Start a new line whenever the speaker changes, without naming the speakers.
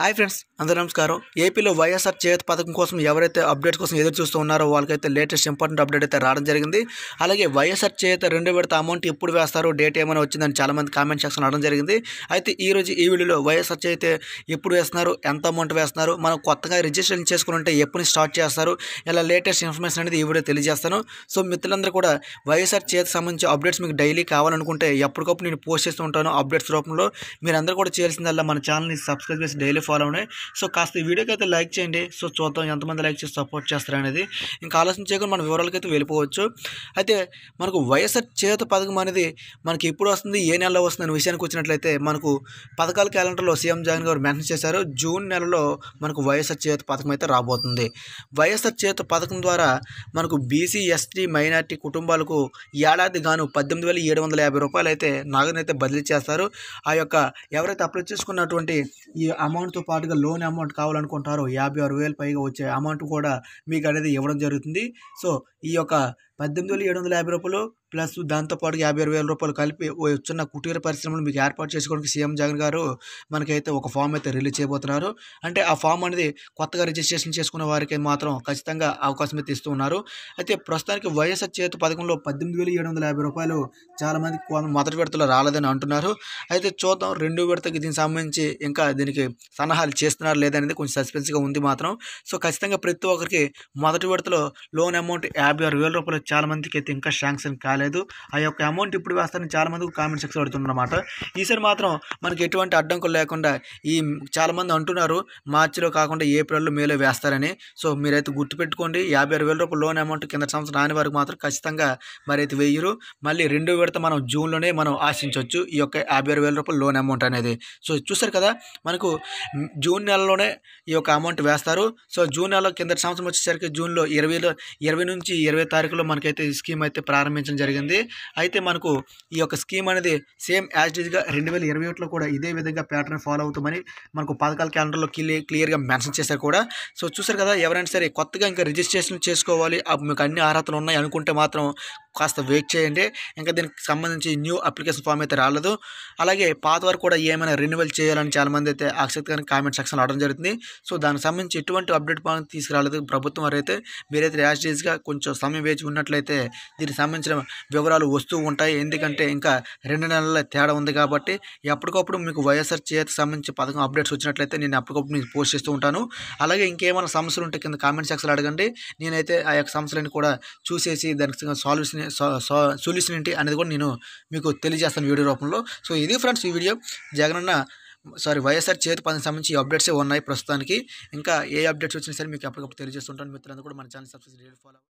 hi friends అందరూ నమస్కారం ఏపీలో వైఎస్ఆర్ చేత పథకం కోసం ఎవరైతే అప్డేట్స్ కోసం ఎదురు చూస్తూ ఉన్నారో వాళ్ళకైతే లేటెస్ట్ ఇంపార్టెంట్ అప్డేట్ అయితే రావడం జరిగింది అలాగే వైఎస్ఆర్ చేత రెండు విడత అమౌంట్ ఎప్పుడు వేస్తారు డేట్ ఏమైనా వచ్చిందని చాలామంది కామెంట్ సెక్షన్ రావడం జరిగింది అయితే ఈ రోజు ఈ వీడియోలో వైఎస్ఆర్ చేత ఎప్పుడు వేస్తున్నారు ఎంత అమౌంట్ వేస్తున్నారు మనం కొత్తగా రిజిస్ట్రేషన్ చేసుకుని ఉంటే ఎప్పుడు స్టార్ట్ చేస్తారు ఇలా లేటెస్ట్ ఇన్ఫర్మేషన్ అనేది ఈ వీడియో తెలియజేస్తాను సో మిత్రులందరూ కూడా వైఎస్ఆర్ చేతి సంబంధించి అప్డేట్స్ మీకు డైలీ కావాలనుకుంటే ఎప్పటికప్పుడు నేను పోస్ట్ చేస్తూ ఉంటాను అప్డేట్స్ రూపంలో మీరందరూ కూడా చేయాల్సిందల్లా మన ఛానల్ని సబ్స్క్రైబ్ చేసి డైలీ ఫాలో అవునాయి సో కాస్త ఈ వీడియోకి అయితే లైక్ చేయండి సో చూద్దాం ఎంతమంది లైక్ చేసి సపోర్ట్ చేస్తారనేది ఇంకా ఆలోచన చేయకుండా మన వివరాలకు అయితే వెళ్ళిపోవచ్చు అయితే మనకు వైఎస్ఆర్ చేత పథకం అనేది మనకి ఎప్పుడు వస్తుంది ఏ నెలలో వస్తుంది అనే విషయానికి వచ్చినట్లయితే మనకు పథకాల క్యాలెండర్లో సీఎం జగన్ గారు మెన్షన్ చేశారు జూన్ నెలలో మనకు వైఎస్ఆర్ చేత పథకం అయితే రాబోతుంది వైఎస్ఆర్ చేత పథకం ద్వారా మనకు బీసీ ఎస్టీ మైనార్టీ కుటుంబాలకు ఏడాది గాను పద్దెనిమిది వేల ఏడు వందల యాభై రూపాయలు అయితే అయితే బదిలీ చేస్తారు ఆ యొక్క ఎవరైతే అప్లై చేసుకున్నటువంటి ఈ అమౌంట్ అమౌంట్తో పాటుగా లోన్ అమౌంట్ కావాలనుకుంటారో యాభై ఆరు వేలు పైగా వచ్చే అమౌంట్ కూడా మీకు అనేది ఇవ్వడం జరుగుతుంది సో ఈ యొక్క పద్దెనిమిది వేల ఏడు వందల యాభై రూపాయలు ప్లస్ దాంతోపాటు యాభై ఆరు వేల రూపాయలు కలిపి వచ్చిన కుటీర పరిశ్రమలు మీకు ఏర్పాటు చేసుకోవడానికి సీఎం జగన్ గారు మనకైతే ఒక ఫామ్ అయితే రిలీజ్ చేయబోతున్నారు అంటే ఆ ఫామ్ అనేది కొత్తగా రిజిస్ట్రేషన్ చేసుకున్న వారికి మాత్రం ఖచ్చితంగా అవకాశం అయితే ఇస్తూ ఉన్నారు అయితే ప్రస్తుతానికి వైఎస్ఆర్ చేతి పథకంలో పద్దెనిమిది వేల ఏడు వందల యాభై రూపాయలు చాలామంది మొదటి విడతలో రాలేదని అంటున్నారు అయితే చూద్దాం రెండు విడతకి దీనికి సంబంధించి ఇంకా దీనికి సన్నాహాలు చేస్తున్నారు లేదనేది కొంచెం సస్పెన్స్గా ఉంది మాత్రం సో ఖచ్చితంగా ప్రతి ఒక్కరికి మొదటి విడతలో లోన్ అమౌంట్ యాభై ఆరు వేల రూపాయలు చాలా మందికి అయితే ఇంకా శాంక్షన్ కాలేదు ఆ యొక్క అమౌంట్ ఇప్పుడు వేస్తారని చాలామందికి కామెంట్ సెక్షన్ పడుతుందన్నమాట ఈసారి మాత్రం మనకి ఎటువంటి అడ్డంకులు లేకుండా ఈ చాలామంది అంటున్నారు మార్చిలో కాకుండా ఏప్రిల్లో మేలో వేస్తారని సో మీరైతే గుర్తుపెట్టుకోండి యాభై ఆరు వేల రూపాయలు లోన్ అమౌంట్ కింద సంవత్సరం రాని వరకు మాత్రం ఖచ్చితంగా మరైతే వెయ్యరు మళ్ళీ రెండో విడత మనం జూన్లోనే మనం ఆశించవచ్చు ఈ యొక్క యాభై ఆరు వేల రూపాయలు లోన్ అమౌంట్ అనేది సో చూసారు కదా మనకు జూన్ నెలలోనే ఈ యొక్క అమౌంట్ వేస్తారు సో జూన్ నెలలో కింద సంవత్సరం వచ్చేసరికి జూన్లో ఇరవైలో ఇరవై నుంచి ఇరవై తారీఖులో మనకి అయితే ఈ స్కీమ్ అయితే ప్రారంభించడం జరిగింది అయితే మనకు ఈ యొక్క స్కీమ్ అనేది సేమ్ యాజ్ డీజ్గా రెండు వేల ఇరవై ఒకటిలో కూడా ఇదే విధంగా ప్యాటర్న్ ఫాలో అవుతామని మనకు పథకాల క్యాలెండర్లో క్లియర్ క్లియర్గా మెన్షన్ చేశారు కూడా సో చూసారు కదా ఎవరైనా సరే కొత్తగా ఇంకా రిజిస్ట్రేషన్ చేసుకోవాలి మీకు అన్ని అర్హతలు ఉన్నాయి అనుకుంటే మాత్రం కాస్త వెయిట్ చేయండి ఇంకా దీనికి సంబంధించి న్యూ అప్లికేషన్ ఫామ్ అయితే రాలేదు అలాగే పాత వరకు కూడా ఏమైనా రెన్యువల్ చేయాలని చాలామంది అయితే ఆసక్తికరంగా కామెంట్ సెక్షన్ అడగడం జరుగుతుంది సో దానికి సంబంధించి ఎటువంటి అప్డేట్ ఫామ్ తీసుకురాలేదు ప్రభుత్వం వారు అయితే మీరైతే ర్యాష్ డీజ్గా కొంచెం సమయం వేచి ఉన్నట్లయితే దీనికి సంబంధించిన వివరాలు వస్తూ ఉంటాయి ఎందుకంటే ఇంకా రెండు నెలల తేడా ఉంది కాబట్టి ఎప్పటికప్పుడు మీకు వైఎస్ఆర్ చేతికి సంబంధించి పథకం అప్డేట్స్ వచ్చినట్లయితే నేను అప్పటికప్పుడు మీకు పోస్ట్ చేస్తూ ఉంటాను అలాగే ఇంకేమైనా సమస్యలు ఉంటే కింద కామెంట్ సెక్షన్లో అడగండి నేనైతే ఆ యొక్క సమస్యలన్నీ కూడా చూసేసి దానికి సాల్యూషన్ సొల్యూషన్ ఏంటి అనేది కూడా నేను మీకు తెలియజేస్తాను వీడియో రూపంలో సో ఇది ఫ్రెండ్స్ ఈ వీడియో జగనన్న సారీ వైఎస్ఆర్ చేతి పనికి సంబంధించి అప్డేట్సే ఉన్నాయి ప్రస్తుతానికి ఇంకా ఏ అప్డేట్స్ వచ్చినా సరే మీకు అప్పటికప్పుడు తెలియజేస్తుంటాను మిత్రులందరూ కూడా మన ఛానల్ సబ్స్క్రైబ్ ఫాలో